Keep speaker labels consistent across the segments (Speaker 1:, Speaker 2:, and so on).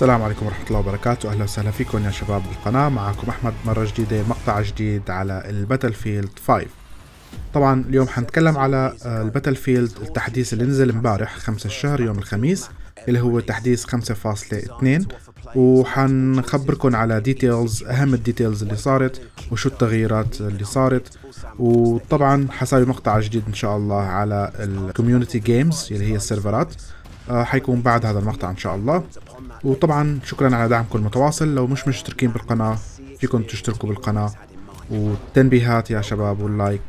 Speaker 1: السلام عليكم ورحمة الله وبركاته أهلا وسهلا فيكم يا شباب بالقناة معكم أحمد مرة جديدة مقطع جديد على الباتل فيلد 5 طبعا اليوم حنتكلم على آه، الباتل فيلد التحديث اللي نزل امبارح 5 الشهر يوم الخميس اللي هو تحديث 5.2 وحنخبركم على ديتيلز أهم الديتيلز اللي صارت وشو التغييرات اللي صارت وطبعا حساوي مقطع جديد إن شاء الله على الكوميونيتي جيمز اللي هي السيرفرات آه، حيكون بعد هذا المقطع ان شاء الله وطبعا شكرا على دعمكم المتواصل لو مش مشتركين بالقناة فيكم تشتركوا بالقناة والتنبيهات يا شباب واللايك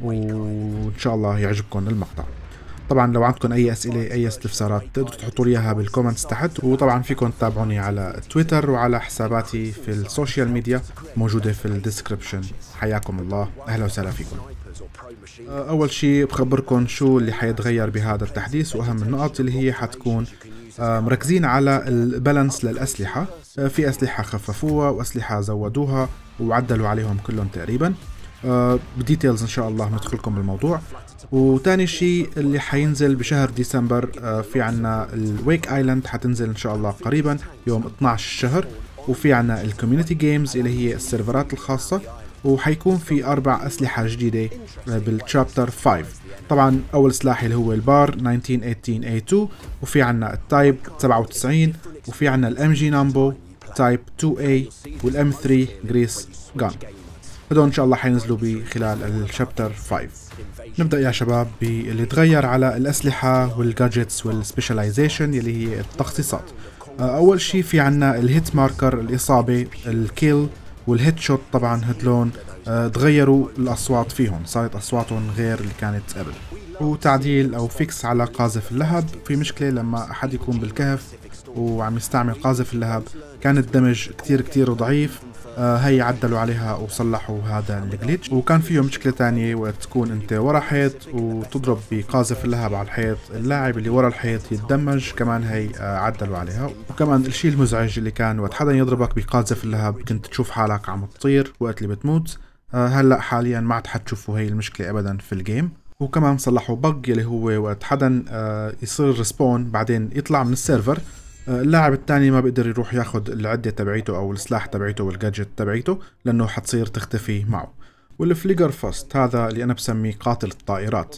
Speaker 1: وان شاء الله يعجبكم المقطع طبعا لو عندكم اي اسئله اي استفسارات تقدروا تحطوا لي اياها بالكومنتس تحت وطبعا فيكم تتابعوني على تويتر وعلى حساباتي في السوشيال ميديا موجوده في الديسكربشن حياكم الله اهلا وسهلا فيكم اول شيء بخبركم شو اللي حيتغير بهذا التحديث واهم النقط اللي هي حتكون آه، مركزين على البالانس للأسلحة آه، في أسلحة خففوها وأسلحة زودوها وعدلوا عليهم كلهم تقريبا آه، بديتيلز إن شاء الله ندخلكم بالموضوع وتاني شيء اللي حينزل بشهر ديسمبر في عنا الويك ايلاند حتنزل ان شاء الله قريبا يوم 12 الشهر وفي عنا الكوميونتي جيمز اللي هي السيرفرات الخاصة وحيكون في أربع أسلحة جديدة بالتشابتر 5 طبعا أول سلاح اللي هو البار 1918 A2 وفي عنا التايب 97 وفي عنا الام جي نامبو تايب 2A والام 3 جريس جان هدول ان شاء الله حينزلوا بخلال الشابتر 5 نبدا يا شباب باللي تغير على الاسلحه والجادجتس والسبيشاليزيشن اللي هي التخصيصات اول شيء في عنا الهيت ماركر الاصابه الكيل والهيد شوت طبعا هدلون آه، تغيروا الاصوات فيهم صارت اصواتهم غير اللي كانت قبل وتعديل او فيكس على قاذف اللهب في مشكله لما احد يكون بالكهف وعم يستعمل قاذف اللهب كان الدمج كتير كتير ضعيف آه، هي عدلوا عليها وصلحوا هذا الجليتش وكان فيه مشكله ثانيه وقت تكون انت ورا حيط وتضرب بقاذف اللهب على الحيط اللاعب اللي ورا الحيط يتدمج كمان هي آه، عدلوا عليها وكمان الشيء المزعج اللي كان وقت حدا يضربك بقاذف اللهب كنت تشوف حالك عم تطير وقت اللي بتموت آه، هلا حاليا ما عاد حتشوفوا هي المشكله ابدا في الجيم وكمان صلحوا بق اللي هو وقت حدا يصير ريسبون بعدين يطلع من السيرفر اللاعب الثاني ما بيقدر يروح ياخذ العده تبعيته او السلاح تبعيته والجادجت تبعيته لانه حتصير تختفي معه والفليجر فاست هذا اللي انا بسميه قاتل الطائرات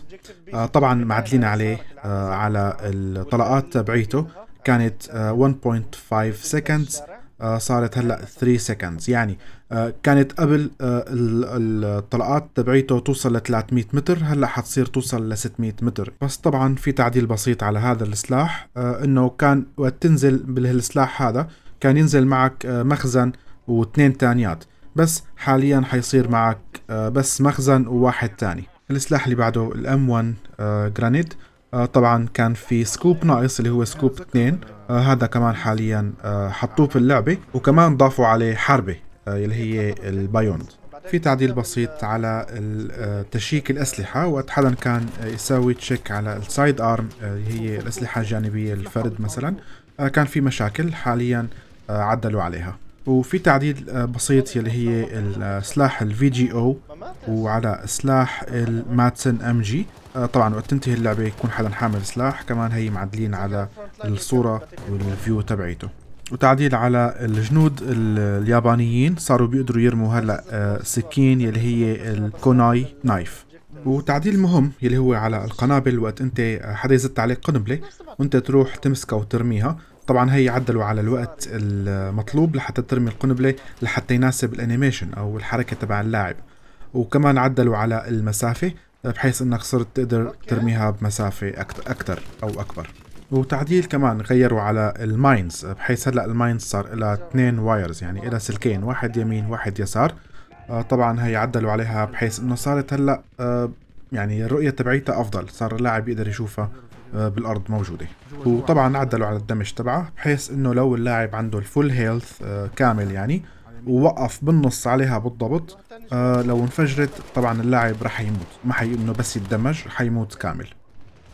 Speaker 1: آه، طبعا معدلين عليه آه، على الطلقات تبعيته كانت 1.5 آه، سكندز آه، صارت هلا 3 سكندز يعني آه، كانت قبل آه، الطلقات تبعيته توصل ل 300 متر هلا حتصير توصل ل 600 متر بس طبعا في تعديل بسيط على هذا السلاح انه كان وقت تنزل بالسلاح هذا كان ينزل معك مخزن واثنين تانيات بس حاليا حيصير معك بس مخزن وواحد تاني السلاح اللي بعده الام 1 جرانيت آه، طبعا كان في سكوب ناقص اللي هو سكوب 2 آه، هذا كمان حاليا آه، حطوه في اللعبة وكمان ضافوا عليه حربة اللي هي البايوند في تعديل بسيط على تشيك الأسلحة وقت حدا كان يساوي تشيك على السايد أرم اللي هي الأسلحة الجانبية الفرد مثلا كان في مشاكل حاليا عدلوا عليها وفي تعديل آه، بسيط يلي هي السلاح الفي جي او وعلى سلاح الماتسن ام جي طبعا وقت تنتهي اللعبة يكون حدا حامل سلاح كمان هي معدلين على الصورة والفيو تبعيته وتعديل على الجنود اليابانيين صاروا بيقدروا يرموا هلا آه، سكين يلي هي الكوناي نايف وتعديل مهم يلي هو على القنابل وقت انت آه، حدا يزت عليك قنبله وانت تروح تمسكها وترميها طبعا هي عدلوا على الوقت المطلوب لحتى ترمي القنبلة لحتى يناسب الانيميشن او الحركة تبع اللاعب وكمان عدلوا على المسافة بحيث انك صرت تقدر ترميها بمسافة اكثر او اكبر وتعديل كمان غيروا على الماينز بحيث هلا الماينز صار لها اثنين وايرز يعني لها سلكين واحد يمين واحد يسار آه، طبعا هي عدلوا عليها بحيث انه صارت هلا آه، يعني الرؤية تبعيتها افضل صار اللاعب يقدر يشوفها آه، بالارض موجوده وطبعا عدلوا على الدمج تبعها بحيث انه لو اللاعب عنده الفول هيلث آه، كامل يعني ووقف بالنص عليها بالضبط آه، لو انفجرت طبعا اللاعب راح يموت ما حي انه بس يتدمج حيموت كامل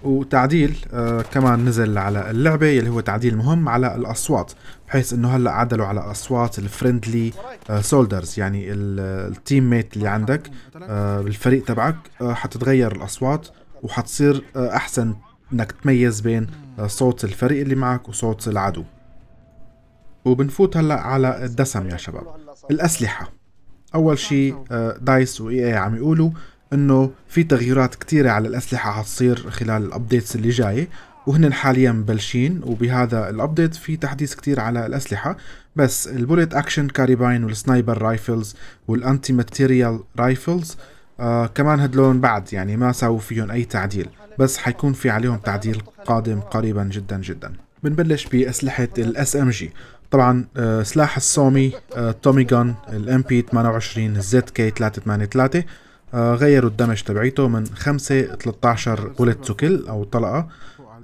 Speaker 1: وتعديل كمان نزل على اللعبة اللي هو تعديل مهم على الأصوات بحيث انه هلأ عدلوا على أصوات الفريندلي سولدرز يعني التيم ميت اللي عندك بالفريق تبعك حتتغير الأصوات وحتصير أحسن انك تميز بين صوت الفريق اللي معك وصوت العدو وبنفوت هلا على الدسم يا شباب الاسلحه اول شيء آه، دايس واي اي عم يقولوا انه في تغييرات كثيره على الاسلحه حتصير خلال الابديتس اللي جايه وهن حاليا مبلشين وبهذا الابديت في تحديث كتير على الاسلحه بس البوليت اكشن كاريباين والسنايبر رايفلز والانتي ماتيريال رايفلز آه كمان هدلون بعد يعني ما ساووا فيهم اي تعديل بس حيكون في عليهم تعديل قادم قريبا جدا جدا بنبلش بأسلحة الاس ام جي طبعا آه، سلاح السومي تومي جون الام بي 28 زد كي 383 غيروا الدمج تبعيته من 5 13 بولت تو كل او طلقه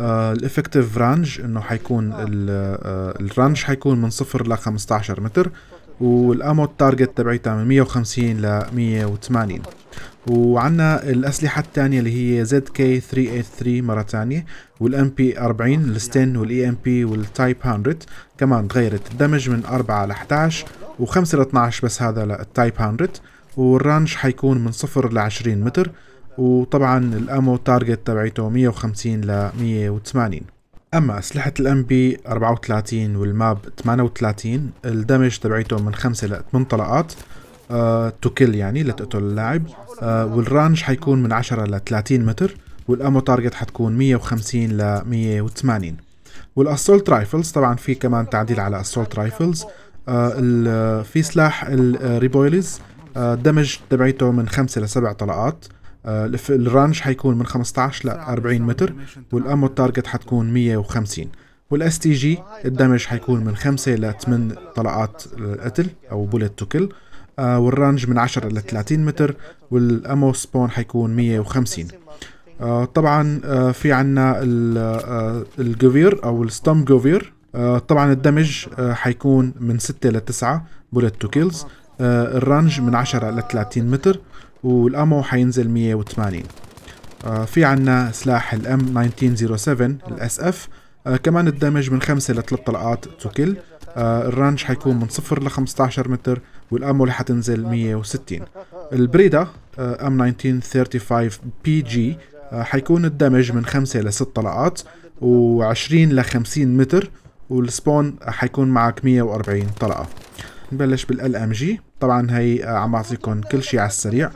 Speaker 1: آه، الافكتيف رانج انه حيكون الرانج آه، حيكون من 0 ل 15 متر والامو التارجت تبعيتها من 150 ل 180 وعنا الأسلحة الثانية اللي هي ZK383 مرة ثانية والام بي 40 الستن والاي ام بي والتايب 100 كمان تغيرت الدمج من 4 ل 11 و5 ل 12 بس هذا للتايب 100 والرانج حيكون من 0 ل 20 متر وطبعا الامو تارجت تبعيته 150 ل 180 اما اسلحة الام بي 34 والماب 38 الدمج تبعيته من 5 ل 8 طلقات تو آه، كيل يعني لتقتل اللاعب آه، والرانج حيكون من 10 ل 30 متر والامو تارجت حتكون 150 ل 180 والاسولت رايفلز طبعا في كمان تعديل على اسولت آه، رايفلز في سلاح الريبويلز الدمج تبعيته من 5 ل 7 طلقات الرانج حيكون من 15 ل 40 متر والامو تارجت حتكون 150 والاس تي جي الدمج حيكون من 5 ل 8 طلقات قتل او بولت تو كل آه، والرانج من 10 ل 30 متر والامو سبون حيكون 150 آه، طبعا آه، في عنا الجوفير او الستوم جوفير طبعا الدمج حيكون من 6 ل 9 بولت تو كيلز الرانج من 10 ل 30 متر والامو حينزل 180 في عنا سلاح الام 1907 الاس اف كمان الدمج من 5 ل 3 طلقات تو كيل الرانج حيكون من 0 ل 15 متر اللي حتنزل 160 البريدا آه، ام 1935 بي جي حيكون الدمج من 5 إلى 6 طلقات و20 ل 50 متر والسبون حيكون معك 140 طلقة نبلش بالال ام جي طبعا هي آه، عم بعطيكم كل شيء على السريع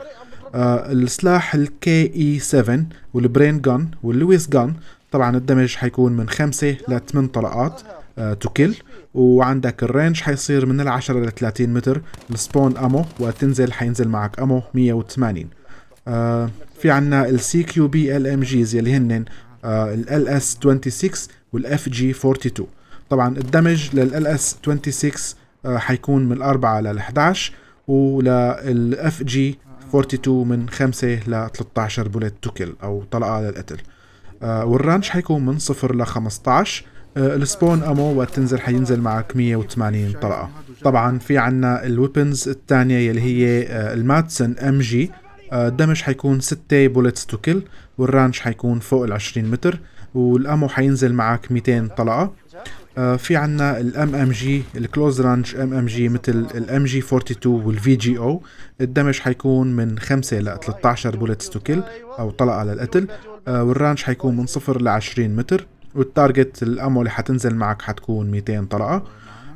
Speaker 1: آه، السلاح الكي اي 7 والبرين جان واللويس جان طبعا الدمج حيكون من 5 ل 8 طلقات تو كيل وعندك الرينج حيصير من ال 10 ل 30 متر السبون امو وتنزل حينزل معك امو 180 آه في عنا السي كيو بي ال ام جيز يلي هن آه، ال اس 26 والاف جي 42 طبعا الدمج للال اس 26 آه حيكون من 4 لل 11 وللاف جي 42 من 5 ل 13 بوليت تو كل او طلقه للقتل آه والرانش حيكون من 0 ل 15 آه، السبون امو وقت تنزل حينزل معك 180 طلقه طبعا في عنا الويبنز الثانيه يلي هي آه، الماتسن ام آه، جي الدمج حيكون 6 بولتس تو كل والرانش حيكون فوق ال 20 متر والامو حينزل معك 200 طلقه في عنا الام ام جي الكلوز رانج ام ام جي مثل الام جي 42 والفي جي او الدمج حيكون من 5 ل 13 بولتس تو كل او طلقه للقتل والرانج حيكون من 0 ل 20 متر والتارجت الامو اللي حتنزل معك حتكون 200 طلقه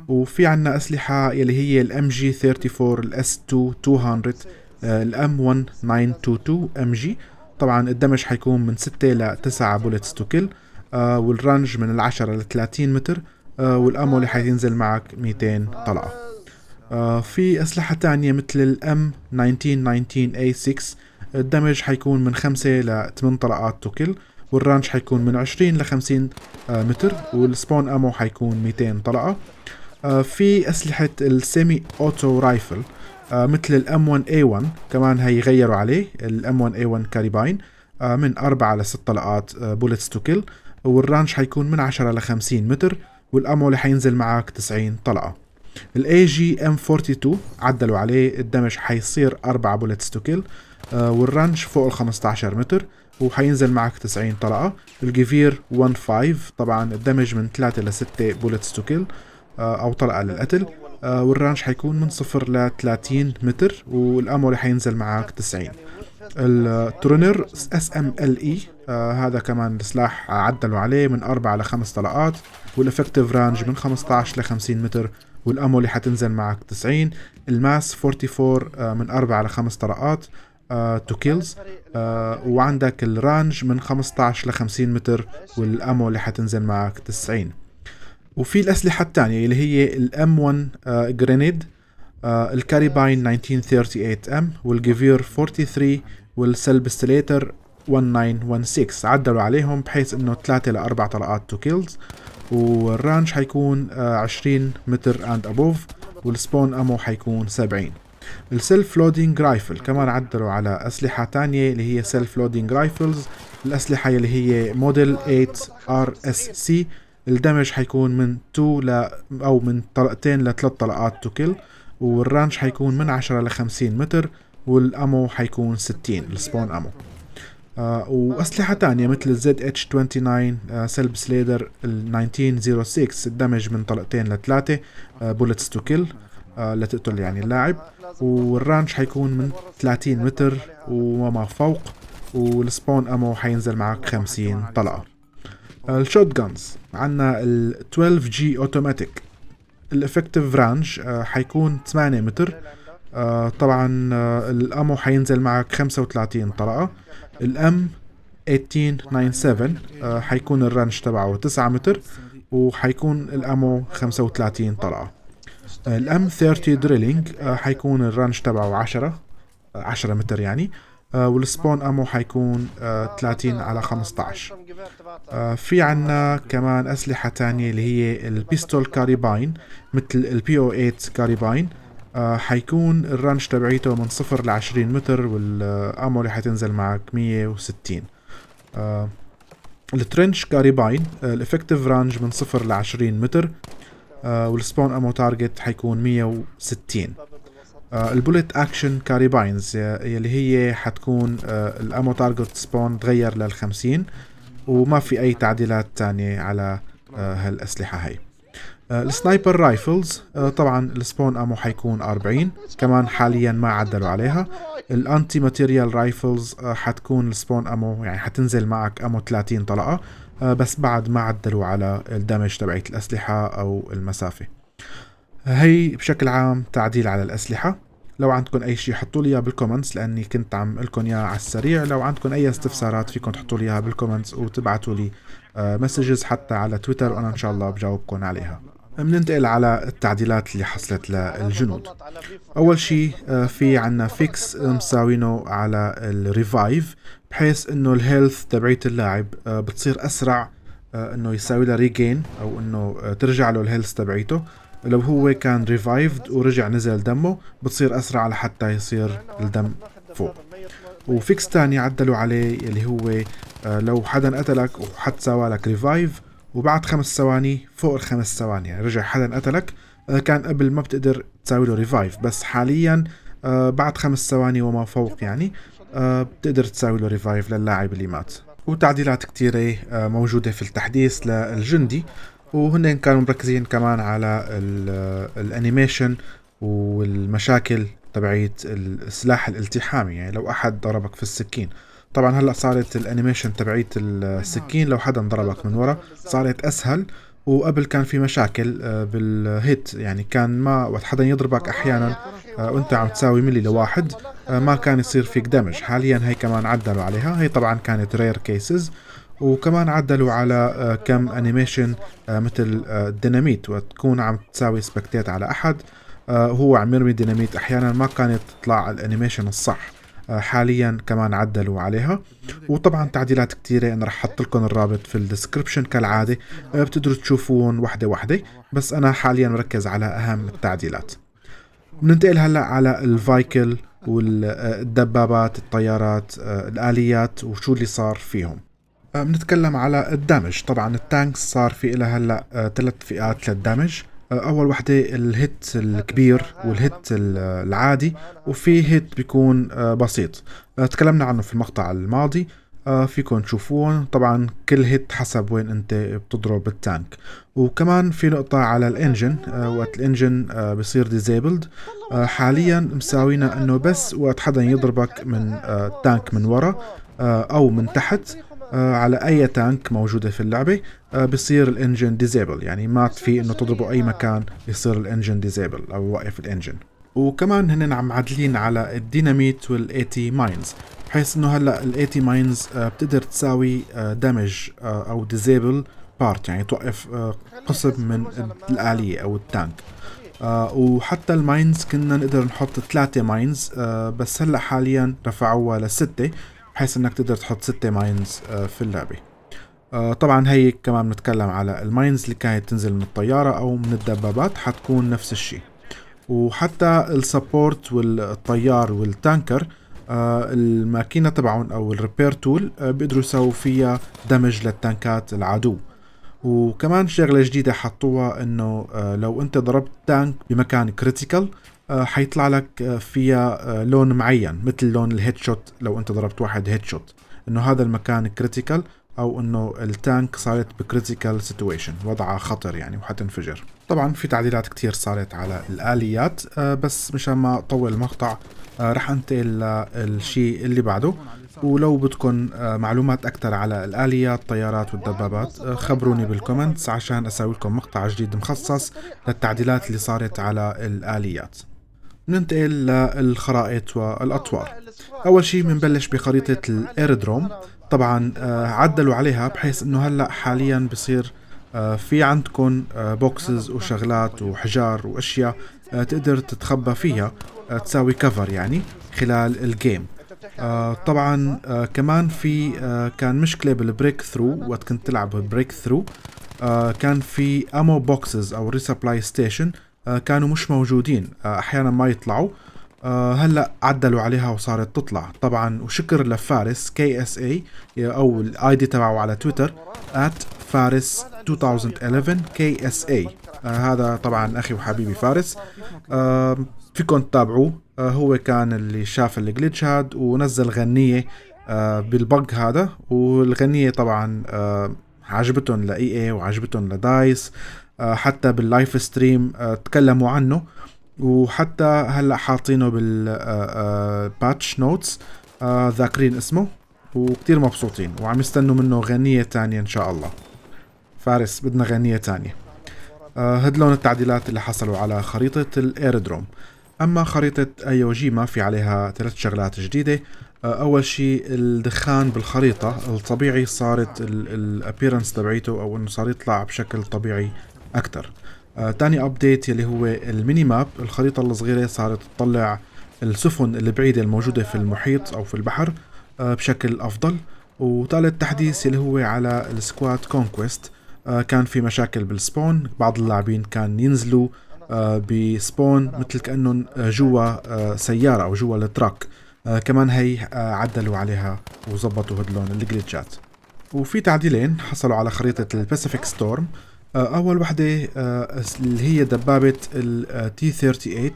Speaker 1: وفي عنا اسلحه اللي هي الام جي 34 الاس 2 200 الام 1922 ام جي طبعا الدمج حيكون من 6 ل 9 بولتس تو كل والرنج من ال 10 ل 30 متر آه، والامو اللي حينزل معك 200 طلقه آه، في اسلحه تانية مثل الام 1919 a 6 الدمج حيكون من 5 ل 8 طلقات تو كل والرانش حيكون من 20 ل 50 آه، متر والسبون امو حيكون 200 طلقه آه، في اسلحه السيمي اوتو رايفل مثل الام 1 اي 1 كمان هيغيروا عليه الام 1 اي 1 كاريباين من 4 ل 6 طلقات بولتس تو كيل والرانش حيكون من 10 ل 50 متر والامو اللي حينزل معك 90 طلقه الاي جي ام 42 عدلوا عليه الدمج حيصير 4 بولتس تو كيل والرانش فوق ال 15 متر وحينزل معك 90 طلقة الجيفير 1-5 طبعا الدمج من 3 ل 6 بولتس تو كيل أو طلقة للقتل آه، والرانج حيكون من 0 ل 30 متر والأمو اللي حينزل معك 90 الترونر اس ام ال اي هذا كمان سلاح عدلوا عليه من 4 ل 5 طلقات والافكتيف رانج من 15 ل 50 متر والامو اللي حتنزل معك 90 الماس 44 آه، من 4 ل 5 طلقات تو آه، كيلز آه، وعندك الرانج من 15 ل 50 متر والامو اللي حتنزل معك 90 وفي الاسلحه الثانيه اللي هي الام 1 جرينيد الكاريباين 1938 ام والجيفير 43 والسلبستليتر 1916 عدلوا عليهم بحيث انه 3 ل 4 طلقات تو كيلز والرانج حيكون 20 آه، متر اند ابوف والسبون امو حيكون 70 السيلف لودينج رايفل كمان عدلوا على أسلحة تانية اللي هي سيلف لودينج رايفلز الأسلحة اللي هي موديل 8 ار اس سي الدمج حيكون من 2 ل أو من طلقتين لثلاث طلقات تو كل والرانج حيكون من 10 ل 50 متر والأمو حيكون 60 السبون أمو آه وأسلحة تانية مثل الزد اتش 29 آه سلب سليدر ال 1906 الدمج من طلقتين لثلاثة آه بولتس تو كل آه، لتقتل يعني اللاعب والرانش حيكون من 30 متر وما فوق والسبون امو حينزل معك 50 طلقه آه، الشوت جانز عندنا ال 12 جي اوتوماتيك الافكتيف رانج حيكون 8 متر آه، طبعا الامو حينزل معك 35 طلقه الام 1897 حيكون الرانج تبعه 9 متر وحيكون الامو 35 طلقه الام 30 دريلينج آه، حيكون الرانش تبعه 10 10 آه، متر يعني آه، والسبون امو حيكون 30 على 15 في عنا كمان اسلحة تانية اللي هي البيستول كاريباين مثل البي او 8 كاريباين حيكون الرانش تبعيته من 0 ل 20 متر والامو اللي حتنزل معك 160 الترنش كاريباين الافكتيف رانج من 0 ل 20 متر آه، والسبون امو تارجت حيكون 160 آه، البوليت اكشن كاري باينز آه، يلي هي حتكون الامو تارجت سبون تغير لل 50 وما في اي تعديلات تانية على هالاسلحة هاي السنايبر رايفلز طبعا السبون امو حيكون 40 كمان حاليا ما عدلوا عليها الانتي ماتيريال رايفلز حتكون السبون امو يعني حتنزل معك امو 30 طلقه آه، بس بعد ما عدلوا على الدمج تبعية الأسلحة أو المسافة هي بشكل عام تعديل على الأسلحة لو عندكم أي شيء حطوا لي إياه بالكومنتس لأني كنت عم لكم إياه على السريع لو عندكم أي استفسارات فيكم تحطوا لي إياها بالكومنتس وتبعتوا لي مسجز آه، حتى على تويتر وأنا إن شاء الله بجاوبكم عليها بننتقل على التعديلات اللي حصلت للجنود أول شيء آه، في عنا فيكس مساوينه على الريفايف بحيث انه الهيلث تبعية اللاعب آه، بتصير اسرع آه، انه يساوي له ريجين او انه آه، ترجع له الهيلث تبعيته لو هو كان ريفايفد ورجع نزل دمه بتصير اسرع لحتى يصير الدم فوق وفيكس تاني عدلوا عليه اللي هو لو حدا قتلك وحد سوالك لك ريفايف وبعد خمس ثواني فوق الخمس ثواني يعني رجع حدا قتلك كان قبل ما بتقدر تساوي له ريفايف بس حاليا بعد خمس ثواني وما فوق يعني آه، بتقدر تساوي له ريفايف للاعب اللي مات وتعديلات كثيرة آه، موجودة في التحديث للجندي وهن كانوا مركزين كمان على آه، الانيميشن والمشاكل تبعية السلاح الالتحامي يعني لو احد ضربك في السكين طبعا هلا صارت الانيميشن تبعية السكين لو حدا ضربك من ورا صارت اسهل وقبل كان في مشاكل آه، بالهيت يعني كان ما وقت حدا يضربك احيانا آه، وانت عم تساوي ملي لواحد آه، ما كان يصير فيك دمج حاليا هي كمان عدلوا عليها هي طبعا كانت رير كيسز وكمان عدلوا على كم انيميشن مثل الديناميت وتكون عم تساوي سبكتيت على احد هو عم يرمي ديناميت احيانا ما كانت تطلع الانيميشن الصح حاليا كمان عدلوا عليها وطبعا تعديلات كتيرة انا رح احط لكم الرابط في الديسكربشن كالعادة آه، بتقدروا تشوفون وحدة وحدة بس انا حاليا مركز على اهم التعديلات بننتقل هلا على الفايكل والدبابات الطيارات آه، الآليات وشو اللي صار فيهم آه، بنتكلم على الدمج طبعا التانكس صار في لها هلا ثلاث فئات للدمج اول وحده الهيت الكبير والهيت العادي وفي هيت بيكون آه، بسيط آه، تكلمنا عنه في المقطع الماضي آه، فيكم تشوفوه طبعا كل هيت حسب وين انت بتضرب التانك وكمان في نقطة على الانجن وقت الانجن بصير ديزيبلد حاليا مساوينا انه بس وقت حدا يضربك من التانك من ورا او من تحت آه، على اي تانك موجوده في اللعبه آه، بصير الانجن ديزيبل يعني ما في انه تضربوا اي مكان يصير الانجن ديزيبل او يوقف الانجن وكمان هن عم عدلين على الديناميت والاي تي ماينز بحيث انه هلا الاي تي ماينز بتقدر تساوي دامج آه، او ديزيبل بارت يعني توقف قسم من الآلية أو التانك وحتى الماينز كنا نقدر نحط ثلاثة ماينز بس هلا حاليا رفعوها لستة بحيث انك تقدر تحط ستة ماينز آه، في اللعبة آه، طبعا هي كمان بنتكلم على الماينز اللي كانت تنزل من الطيارة او من الدبابات حتكون نفس الشيء وحتى السبورت والطيار والتانكر آه، الماكينة تبعهم او الريبير تول بيقدروا يسووا فيها دمج للتانكات العدو وكمان شغلة جديدة حطوها انه لو انت ضربت تانك بمكان كريتيكال آه، حيطلع لك آه، فيها آه، لون معين مثل لون الهيد شوت لو انت ضربت واحد هيد شوت انه هذا المكان كريتيكال او انه التانك صارت بكريتيكال سيتويشن وضعها خطر يعني وحتنفجر طبعا في تعديلات كتير صارت على الاليات بس مشان ما اطول المقطع رح انتقل للشيء اللي بعده ولو بدكم معلومات اكثر على الاليات الطيارات والدبابات خبروني بالكومنتس عشان اسوي لكم مقطع جديد مخصص للتعديلات اللي صارت على الاليات ننتقل للخرائط والأطوار أول شيء بنبلش بخريطة الإيردروم طبعا آه، عدلوا عليها بحيث انه هلأ حاليا بصير آه، في عندكم بوكسز آه، وشغلات وحجار واشياء تقدر تتخبى فيها تساوي كفر يعني خلال الجيم طبعا كمان في كان مشكله بالبريك ثرو وقت كنت تلعب بريك ثرو كان في امو بوكسز او ريسبلاي ستيشن آه، كانوا مش موجودين آه، احيانا ما يطلعوا آه، هلا عدلوا عليها وصارت تطلع طبعا وشكر لفارس كي اس اي او الاي دي تبعه على تويتر فارس 2011 كي اس اي هذا طبعا اخي وحبيبي فارس فيكم تتابعوه هو كان اللي شاف الجليتش هاد ونزل غنية بالبق هذا والغنية طبعا عجبتهم لاي اي e وعجبتهم لدايس آه، حتى باللايف آه، ستريم تكلموا عنه وحتى هلا حاطينه بالباتش آه، نوتس ذاكرين اسمه وكتير مبسوطين وعم يستنوا منه غنية تانية ان شاء الله فارس بدنا غنية تانية هدلون التعديلات اللي حصلوا على خريطة الايردروم اما خريطة ايوجيما في عليها ثلاث شغلات جديدة اول شيء الدخان بالخريطة الطبيعي صارت الابيرنس تبعيته او انه صار يطلع بشكل طبيعي اكثر آه، تاني ابديت يلي هو الميني ماب الخريطه الصغيره صارت تطلع السفن البعيده الموجوده في المحيط او في البحر آه، بشكل افضل وثالث تحديث اللي هو على السكواد كونكويست آه، كان في مشاكل بالسبون بعض اللاعبين كان ينزلوا بسبون مثل كانهم جوا سياره او جوا التراك كمان هي عدلوا عليها وظبطوا هدلون الجليتشات وفي تعديلين حصلوا على خريطه الباسيفيك ستورم آه، اول وحده آه، اللي هي دبابه آه، t 38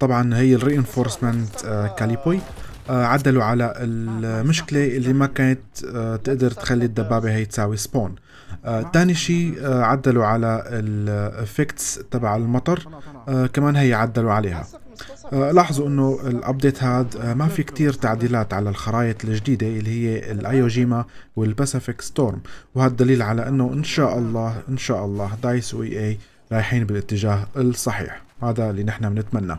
Speaker 1: طبعا هي الرينفورسمنت كاليبوي عدلوا على المشكلة اللي ما كانت آه، تقدر تخلي الدبابة هي تساوي سبون آه، تاني شيء آه، عدلوا على الافكتس تبع المطر كمان هي عدلوا عليها لاحظوا انه الابديت هاد ما في كتير تعديلات على الخرائط الجديدة اللي هي الايوجيما والباسيفيك ستورم وهذا دليل على انه ان شاء الله ان شاء الله دايس واي اي رايحين بالاتجاه الصحيح هذا اللي نحن بنتمناه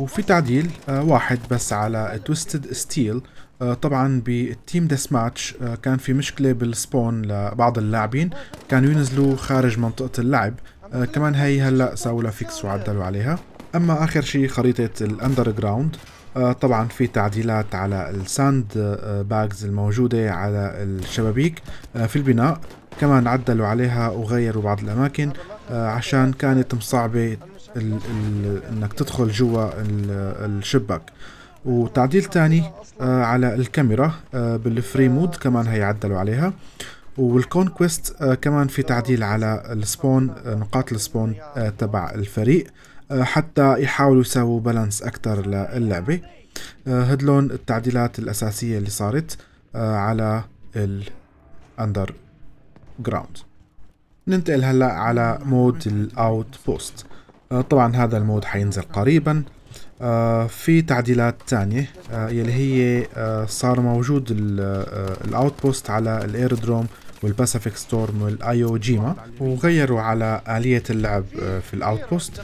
Speaker 1: وفي تعديل آه، واحد بس على توستد ستيل آه، طبعا بالتيم ديس ماتش كان في مشكلة بالسبون لبعض اللاعبين كانوا ينزلوا خارج منطقة اللعب آه، كمان هي هلا سووا لها فيكس وعدلوا عليها اما اخر شيء خريطة الاندر جراوند طبعا في تعديلات على الساند باجز الموجودة على الشبابيك في البناء كمان عدلوا عليها وغيروا بعض الأماكن عشان كانت مصعبة الـ الـ انك تدخل جوا الشباك وتعديل تاني آه، على الكاميرا آه، بالفري مود كمان هيعدلوا عليها والكونكويست آه، كمان في تعديل على السبون نقاط السبون تبع الفريق حتى يحاولوا يساووا بالانس اكثر للعبه هدلون التعديلات الاساسيه اللي صارت على الاندر جراوند ننتقل هلا على مود الاوت بوست آه، طبعا هذا المود حينزل قريبا آه، في تعديلات تانية آه، يلي هي صار موجود الاوتبوست على الايردروم والباسيفيك ستورم والايو جيما وغيروا على آلية اللعب في الاوتبوست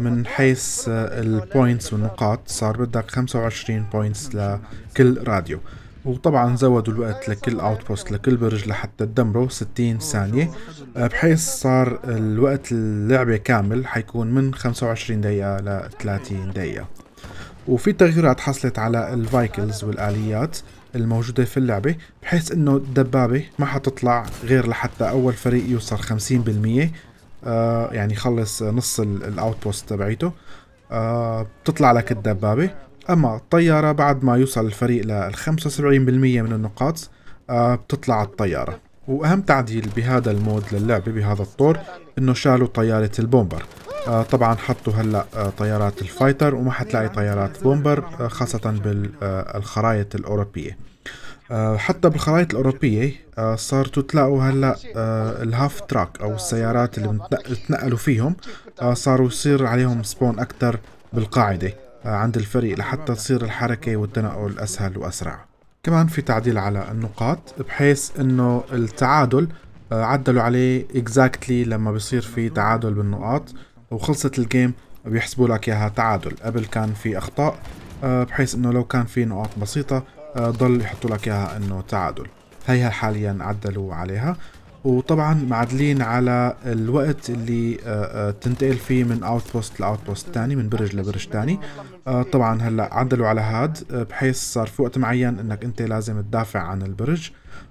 Speaker 1: من حيث البوينتس والنقاط صار بدك 25 بوينتس لكل راديو وطبعا زودوا الوقت لكل اوت بوست لكل برج لحتى تدمره 60 ثانية آه، بحيث صار الوقت اللعبة كامل حيكون من 25 دقيقة ل 30 دقيقة وفي تغييرات حصلت على الفايكلز والآليات الموجودة في اللعبة بحيث انه الدبابة ما حتطلع غير لحتى اول فريق يوصل 50% آه يعني يخلص نص الاوت بوست تبعيته آه بتطلع لك الدبابة أما الطيارة بعد ما يوصل الفريق لل 75% من النقاط آه، بتطلع الطيارة وأهم تعديل بهذا المود للعبة بهذا الطور إنه شالوا طيارة البومبر آه، طبعا حطوا هلا آه، طيارات الفايتر وما حتلاقي طيارات بومبر خاصة بالخرائط الأوروبية حتى بالخرائط الأوروبية صارتوا تلاقوا هلا الهاف تراك أو السيارات اللي بتنقلوا فيهم صاروا يصير عليهم سبون أكثر بالقاعدة عند الفريق لحتى تصير الحركة والتنقل أسهل وأسرع كمان في تعديل على النقاط بحيث أنه التعادل آه، عدلوا عليه اكزاكتلي لما بيصير في تعادل بالنقاط وخلصت الجيم بيحسبوا لك اياها تعادل قبل كان في اخطاء آه، بحيث انه لو كان في نقاط بسيطة آه، ضل يحطوا لك اياها انه تعادل هيها حاليا عدلوا عليها وطبعا معدلين على الوقت اللي آه، آه، تنتقل فيه من اوت بوست لاوت بوست ثاني من برج لبرج ثاني طبعا هلا عدلوا على هاد آه، بحيث صار في وقت معين انك انت لازم تدافع عن البرج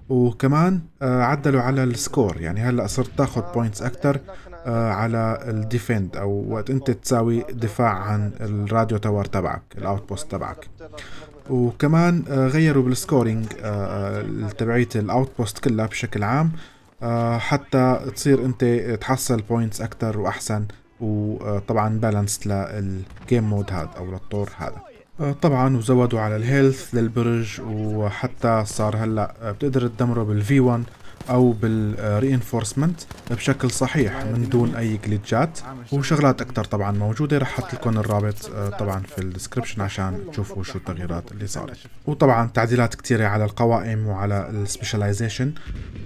Speaker 1: وكمان عدلوا على السكور يعني هلا صرت تاخذ بوينتس اكثر على الديفند او وقت انت تساوي دفاع عن الراديو تاور تبعك الاوت بوست تبعك وكمان غيروا بالسكورينج تبعيه الاوت بوست كلها بشكل عام آه، حتى تصير انت تحصل بوينتس اكثر واحسن وطبعا بالانس للجيم مود هذا او للطور هذا آه، طبعا وزودوا على الهيلث للبرج وحتى صار هلا بتقدر تدمره بالفي 1 او بالرينفورسمنت بشكل صحيح من دون اي جليتشات وشغلات اكثر طبعا موجوده رح احط لكم الرابط آه، طبعا في الديسكربشن عشان تشوفوا شو التغييرات اللي صارت وطبعا تعديلات كثيره على القوائم وعلى السبيشاليزيشن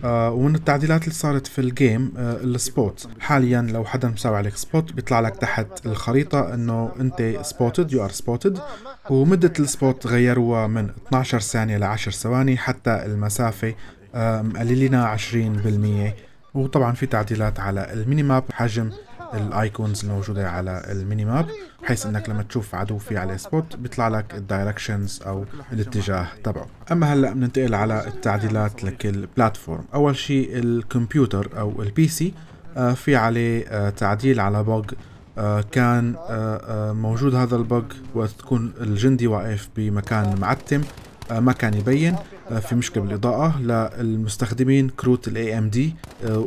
Speaker 1: آه، ومن التعديلات اللي صارت في الجيم آه، السبوت حاليا لو حدا مساوي عليك سبوت بيطلع لك تحت الخريطه انه انت سبوتد يو ار سبوتد ومده السبوت غيروها من 12 ثانيه ل 10 ثواني حتى المسافه مقللينها 20% وطبعا في تعديلات على الميني ماب حجم الايكونز الموجودة على الميني ماب بحيث انك لما تشوف عدو في عليه سبوت بيطلع لك الدايركشنز او الاتجاه تبعه اما هلا بننتقل على التعديلات لكل بلاتفورم اول شيء الكمبيوتر او البي سي آه، في عليه آه، تعديل على بوج آه، كان موجود هذا البوغ وقت تكون الجندي واقف بمكان معتم ما كان يبين آه، في مشكلة بالإضاءة للمستخدمين كروت الاي ام آه، دي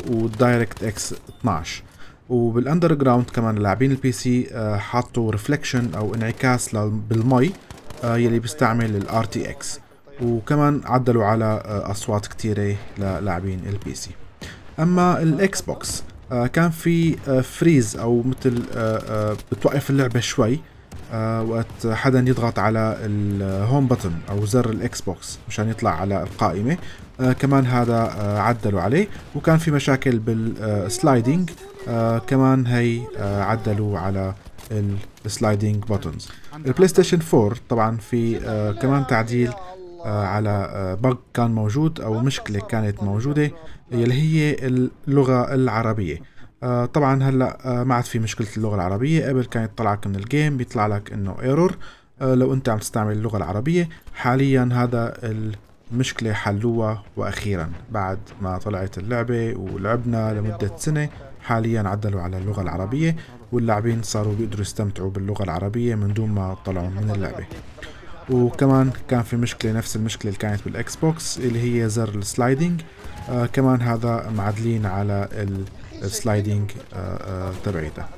Speaker 1: والدايركت اكس 12 وبالاندر جراوند كمان لاعبين البي سي آه، حطوا ريفليكشن او انعكاس بالمي يلي بيستعمل الار تي اكس وكمان عدلوا على اصوات كثيره للاعبين البي سي اما الاكس بوكس كان في فريز او مثل بتوقف اللعبة شوي آه، وقت حدا يضغط على الهوم بتن او زر الاكس بوكس مشان يطلع على القائمه آه، كمان هذا آه، عدلوا عليه وكان في مشاكل بالسلايدنج كمان هي عدلوا على السلايدنج بوتنز البلاي ستيشن 4 طبعا في كمان تعديل على بق كان موجود او مشكله كانت موجوده اللي هي اللغه العربيه آه طبعا هلا آه ما عاد في مشكله اللغه العربيه قبل كان يطلعك من الجيم بيطلع لك انه ايرور آه لو انت عم تستعمل اللغه العربيه حاليا هذا المشكله حلوها واخيرا بعد ما طلعت اللعبه ولعبنا لمده سنه حاليا عدلوا على اللغه العربيه واللاعبين صاروا بيقدروا يستمتعوا باللغه العربيه من دون ما طلعوا من اللعبه وكمان كان في مشكلة نفس المشكلة اللي كانت بالإكس بوكس اللي هي زر السلايدنج آه كمان هذا معدلين على السلايدنج uh, uh, تبعيتها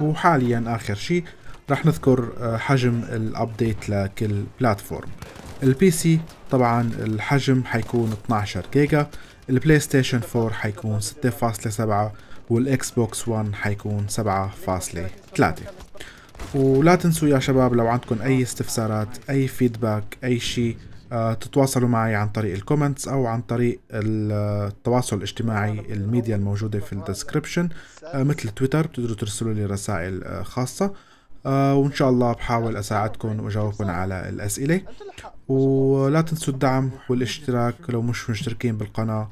Speaker 1: وحاليا اخر شيء راح نذكر uh, حجم الابديت لكل بلاتفورم البي سي طبعا الحجم حيكون 12 جيجا البلاي ستيشن 4 حيكون 6.7 والاكس بوكس 1 حيكون 7.3 ولا تنسوا يا شباب لو عندكم اي استفسارات اي فيدباك اي شيء آه، تتواصلوا معي عن طريق الكومنتس او عن طريق التواصل الاجتماعي الميديا الموجوده في الديسكربشن آه، مثل تويتر بتقدروا ترسلوا لي رسائل آه، خاصه وان شاء الله بحاول اساعدكم واجاوبكم على الاسئله ولا تنسوا الدعم والاشتراك لو مش مشتركين بالقناه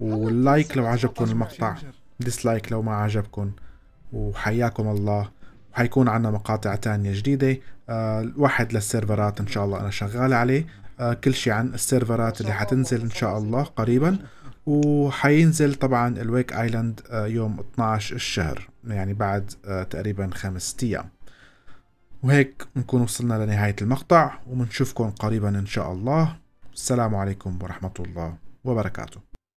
Speaker 1: واللايك لو عجبكم المقطع ديسلايك لو ما عجبكم وحياكم الله وحيكون عنا مقاطع تانية جديدة واحد للسيرفرات إن شاء الله أنا شغال عليه آه، كل شيء عن السيرفرات اللي حتنزل ان شاء الله قريبا وحينزل طبعا الويك ايلاند آه، يوم 12 الشهر يعني بعد آه، تقريبا خمس ايام وهيك نكون وصلنا لنهاية المقطع وبنشوفكم قريبا ان شاء الله السلام عليكم ورحمة الله وبركاته